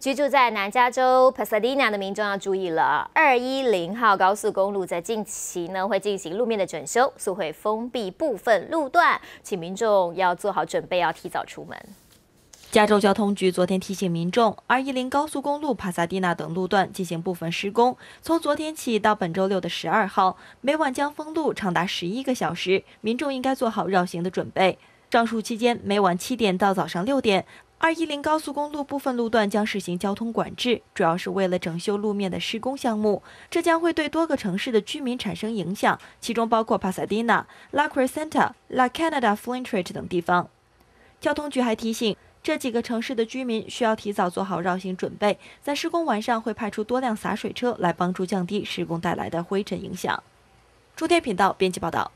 居住在南加州 Pasadena 的民众要注意了，二一零号高速公路在近期呢会进行路面的整修，速会封闭部分路段，请民众要做好准备，要提早出门。加州交通局昨天提醒民众，二一零高速公路帕萨蒂娜等路段进行部分施工，从昨天起到本周六的十二号，每晚将封路长达十一个小时，民众应该做好绕行的准备。上述期间，每晚七点到早上六点，二一零高速公路部分路段将实行交通管制，主要是为了整修路面的施工项目。这将会对多个城市的居民产生影响，其中包括帕萨迪纳、拉克雷圣塔、拉 n t r a t e 等地方。交通局还提醒这几个城市的居民需要提早做好绕行准备。在施工晚上，会派出多辆洒水车来帮助降低施工带来的灰尘影响。中天频道编辑报道。